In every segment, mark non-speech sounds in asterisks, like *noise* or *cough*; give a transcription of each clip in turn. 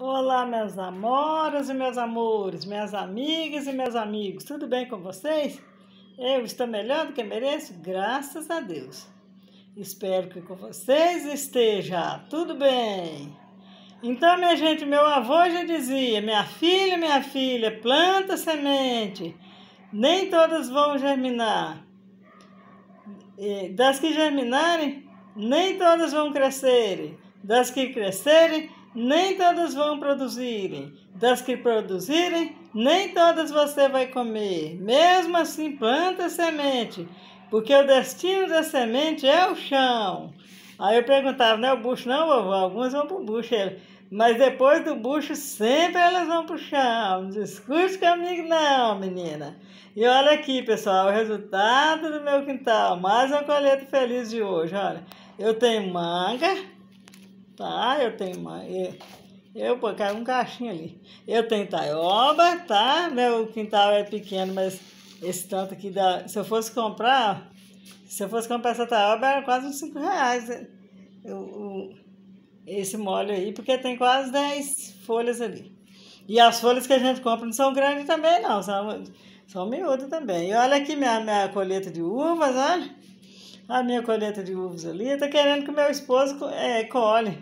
Olá, minhas amoras e meus amores, minhas amigas e meus amigos, tudo bem com vocês? Eu estou melhor do que mereço, graças a Deus. Espero que com vocês esteja tudo bem. Então, minha gente, meu avô já dizia: minha filha, minha filha, planta semente, nem todas vão germinar. Das que germinarem, nem todas vão crescer. Das que crescerem, nem todas vão produzirem. Das que produzirem, nem todas você vai comer. Mesmo assim, planta semente, porque o destino da semente é o chão. Aí eu perguntava, não é o bucho não, vovó? Algumas vão o bucho. Ele, mas depois do bucho, sempre elas vão para o chão. Não discute comigo não, menina. E olha aqui, pessoal, o resultado do meu quintal. Mais uma colheita feliz de hoje, olha. Eu tenho manga, tá? Eu tenho eu, é, eu pô, um cachinho ali. Eu tenho taioba, tá? Meu quintal é pequeno, mas esse tanto aqui dá. Se eu fosse comprar, se eu fosse comprar essa taioba, era quase uns 5 reais. Eu, né? eu, esse molho aí, porque tem quase 10 folhas ali. E as folhas que a gente compra não são grandes também, não, são, são miúdas também. E olha aqui minha, minha colheita de uvas, olha a minha colheita de uvas ali, tá querendo que meu esposo é, colhe.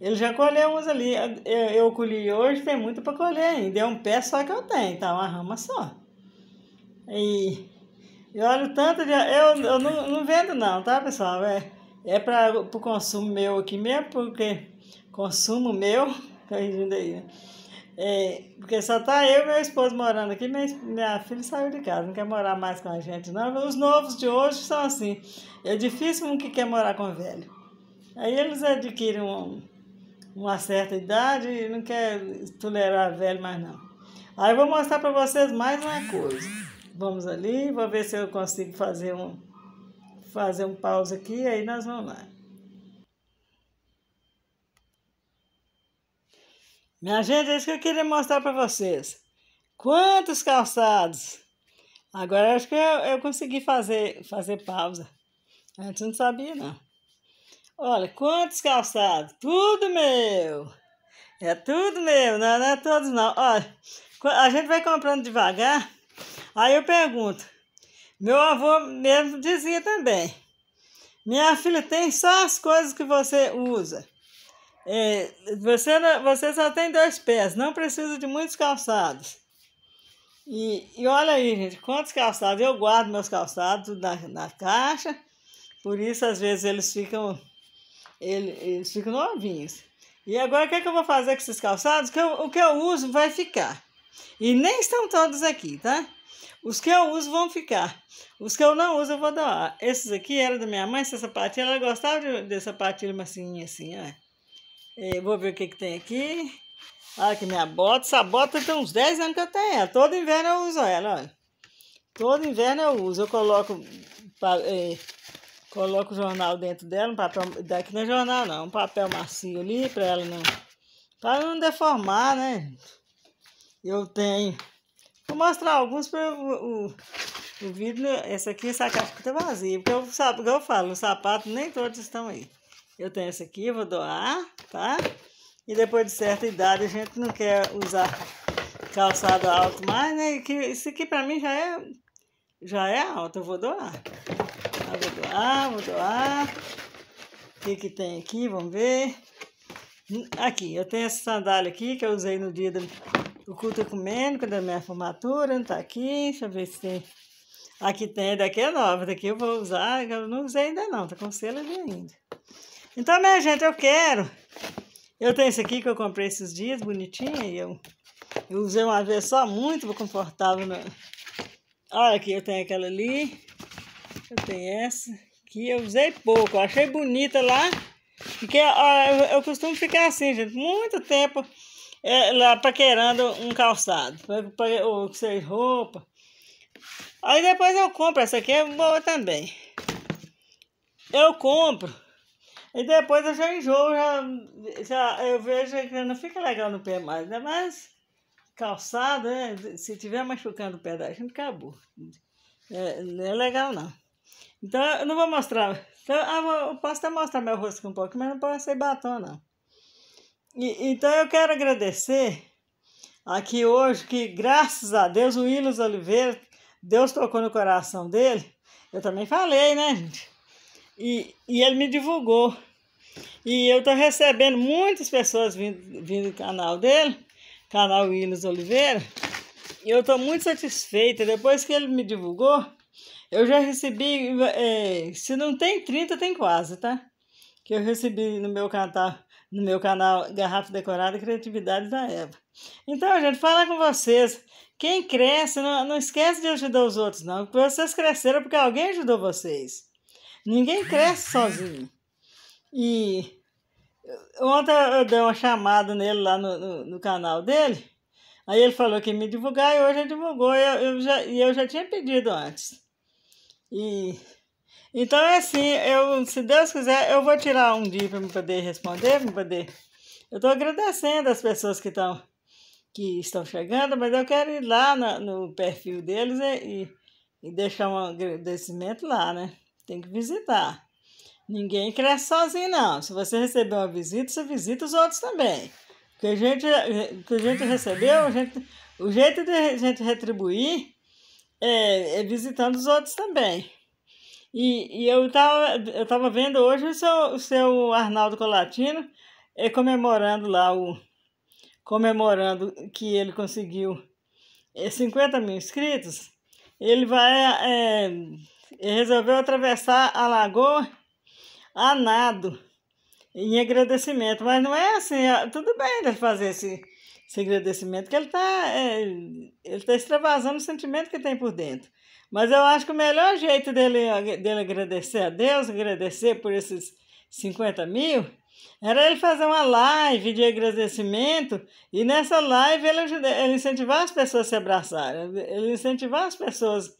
Ele já colheu umas ali. Eu, eu colhi hoje, tem muito para colher ainda. É um pé só que eu tenho, tá? Uma rama só. E eu olho tanto de. Eu, eu não, não vendo, não, tá, pessoal? É, é para o consumo meu aqui mesmo, porque consumo meu. *laughs* Tá aí, né? É, porque só tá eu e meu esposo morando aqui. Minha, minha filha saiu de casa, não quer morar mais com a gente, não. Os novos de hoje são assim. É difícil um que quer morar com o velho. Aí eles adquirem um, uma certa idade e não quer tolerar velho mais, não. Aí eu vou mostrar para vocês mais uma coisa. Vamos ali, vou ver se eu consigo fazer um, fazer um pausa aqui, aí nós vamos lá. Minha gente, é isso que eu queria mostrar para vocês. Quantos calçados! Agora acho que eu, eu consegui fazer, fazer pausa. Antes não sabia, não. Olha, quantos calçados! Tudo meu! É tudo meu, não, não é todos não. Olha, a gente vai comprando devagar. Aí eu pergunto. Meu avô mesmo dizia também. Minha filha, tem só as coisas que você usa. É, você, você só tem dois pés, não precisa de muitos calçados. E, e olha aí, gente, quantos calçados. Eu guardo meus calçados na, na caixa, por isso às vezes eles ficam, ele, eles ficam novinhos. E agora o que, é que eu vou fazer com esses calçados? Que eu, o que eu uso vai ficar. E nem estão todos aqui, tá? Os que eu uso vão ficar. Os que eu não uso eu vou doar. Esses aqui eram da minha mãe, essa sapatilha. Ela gostava de, dessa sapatilha massinha assim, ó eu é, vou ver o que, que tem aqui. Olha ah, aqui minha bota. Essa bota tem uns 10 anos que eu tenho Todo inverno eu uso ela, olha. Todo inverno eu uso. Eu coloco, eh, coloco o jornal dentro dela, um papel. Daqui não é jornal, não. Um papel macio ali para ela não. Para não deformar, né? Eu tenho. Vou mostrar alguns para o, o, o vídeo. Essa aqui, essa caixa que tá vazia. Porque eu, sabe, eu falo, os sapatos nem todos estão aí. Eu tenho essa aqui, vou doar tá? E depois de certa idade a gente não quer usar calçado alto mais, né? que, isso aqui pra mim já é, já é alto, eu vou doar. Ah, vou doar, vou doar. O que que tem aqui? Vamos ver. Aqui, eu tenho essa sandália aqui que eu usei no dia do, do culto quando da minha formatura, não tá aqui, deixa eu ver se tem... Aqui tem, daqui é nova, daqui eu vou usar, eu não usei ainda não, tá com selo ainda. Então, né, gente, eu quero. Eu tenho esse aqui que eu comprei esses dias, bonitinho, e eu, eu usei uma vez só, muito confortável. Né? Olha aqui, eu tenho aquela ali, eu tenho essa, que eu usei pouco, eu achei bonita lá. Porque ó, eu, eu, costumo ficar assim, gente, muito tempo é, lá paquerando um calçado, ou que seja roupa. Aí depois eu compro, essa aqui é boa também. Eu compro e depois eu já enjoo, já, já eu vejo que não fica legal no pé mais, né? Mas calçado, né? se tiver machucando o pé da gente, acabou. É, não é legal, não. Então, eu não vou mostrar. Então, ah, eu posso até mostrar meu rosto um pouco, mas não posso ser batom, não. E, então, eu quero agradecer aqui hoje que, graças a Deus, o Willis Oliveira, Deus tocou no coração dele. Eu também falei, né, gente? E, e ele me divulgou. E eu estou recebendo muitas pessoas vindo, vindo do canal dele, canal Willis Oliveira. E eu estou muito satisfeita. Depois que ele me divulgou, eu já recebi, é, se não tem 30, tem quase, tá? Que eu recebi no meu canal, no meu canal Garrafa Decorada Criatividade da Eva. Então, gente, falar com vocês. Quem cresce, não, não esquece de ajudar os outros, não. Vocês cresceram porque alguém ajudou vocês. Ninguém cresce sozinho. E ontem eu dei uma chamada nele lá no, no, no canal dele. Aí ele falou que me divulgar e hoje ele divulgou e eu, eu, já, e eu já tinha pedido antes. E então é assim, eu, se Deus quiser, eu vou tirar um dia para me poder responder, para poder. Eu estou agradecendo as pessoas que estão que estão chegando, mas eu quero ir lá no, no perfil deles e, e deixar um agradecimento lá, né? tem que visitar. Ninguém cresce sozinho, não. Se você receber uma visita, você visita os outros também. Porque a gente, eh, eh, que a gente recebeu, a gente, o jeito de a gente retribuir é, é visitando os outros também. E, e eu estava eu tava vendo hoje o seu, o seu Arnaldo Colatino é, comemorando lá o. comemorando que ele conseguiu é, 50 mil inscritos. Ele vai. É, resolveu atravessar a lagoa a nado, em agradecimento. Mas não é assim, tudo bem ele fazer esse, esse agradecimento, que ele está é, ele tá extravasando o sentimento que tem por dentro. Mas eu acho que o melhor jeito dele, dele agradecer a Deus, agradecer por esses 50 mil, era ele fazer uma live de agradecimento e nessa live ele, ele incentivar as pessoas a se abraçarem, ele incentivar as pessoas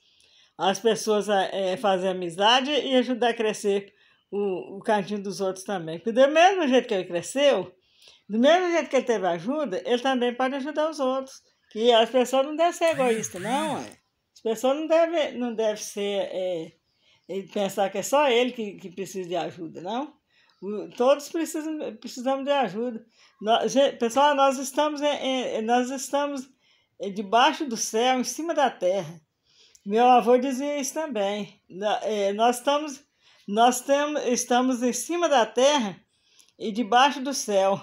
as pessoas a é, fazer amizade e ajudar a crescer o, o cantinho dos outros também. Porque do mesmo jeito que ele cresceu, do mesmo jeito que ele teve ajuda, ele também pode ajudar os outros. Que as pessoas não devem ser egoístas, não. É. As pessoas não devem não deve ser é, é, pensar que é só ele que, que precisa de ajuda, não. todos precisam, precisamos de ajuda. Nós, pessoal, nós estamos, em, nós estamos é, debaixo do céu, em cima da terra. Meu avô dizia isso também. É, nós estamos, nós temos, estamos em cima da terra e debaixo do céu.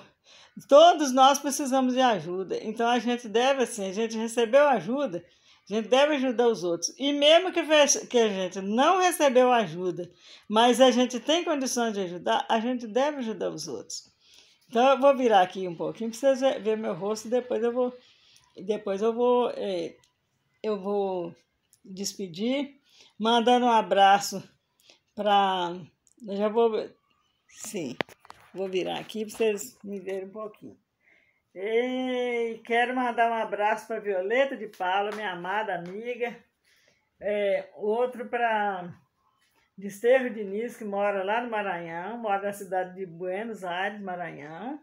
Todos nós precisamos de ajuda. Então a gente deve, assim, a gente recebeu ajuda, a gente deve ajudar os outros. E mesmo que, que a gente não recebeu ajuda, mas a gente tem condições de ajudar, a gente deve ajudar os outros. Então eu vou virar aqui um pouquinho para vocês verem meu rosto, depois eu vou. Depois eu vou. É, eu vou despedir, mandando um abraço para. Já vou. Sim, vou virar aqui para vocês me verem um pouquinho. quero mandar um abraço para Violeta de Paula, minha amada amiga. É, outro para Desterro Diniz, que mora lá no Maranhão, mora na cidade de Buenos Aires, Maranhão.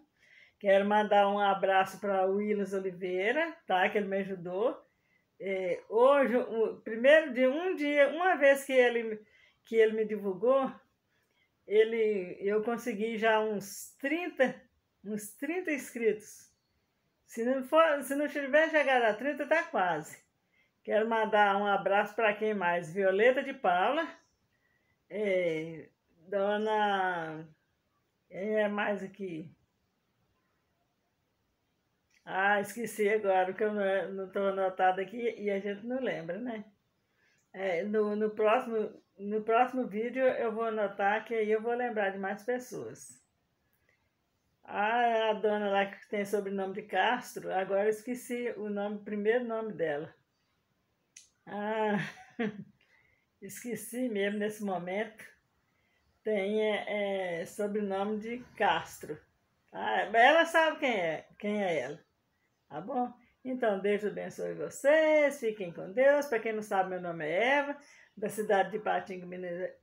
Quero mandar um abraço para Willis Oliveira, tá? Que ele me ajudou é, hoje, o primeiro de um dia, uma vez que ele, que ele me divulgou, ele, eu consegui já uns 30, uns 30 inscritos. Se não, for, se não tiver chegado a 30, tá quase. Quero mandar um abraço para quem mais? Violeta de Paula, é, Dona. Quem é mais aqui? Ah, esqueci agora, porque eu não estou anotada aqui e a gente não lembra, né? É, no, no, próximo, no próximo vídeo eu vou anotar que aí eu vou lembrar de mais pessoas. Ah, a dona lá que tem sobrenome de Castro, agora eu esqueci o nome, o primeiro nome dela. Ah, *laughs* esqueci mesmo nesse momento. Tem é, é, sobrenome de Castro. Ah, ela sabe quem é, quem é ela. Tá bom? Então, Deus abençoe vocês, fiquem com Deus. Para quem não sabe, meu nome é Eva, da cidade de Patinga,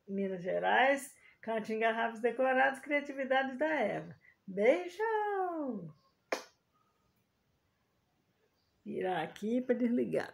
Minas Gerais. Cante em decorados criatividade da Eva. Beijão! Virar aqui para desligar.